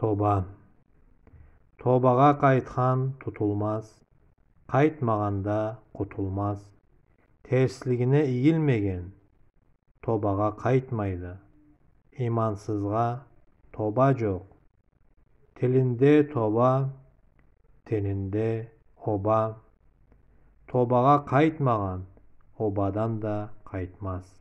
тоба тобаға қайтқан тұтылмас қайтмағанда құтылмас терсілігіне иілмеген тобаға қайтмайды имансызға тоба жоқ тілінде тоба тенінде оба тобаға қайтмаған обадан да қайтмас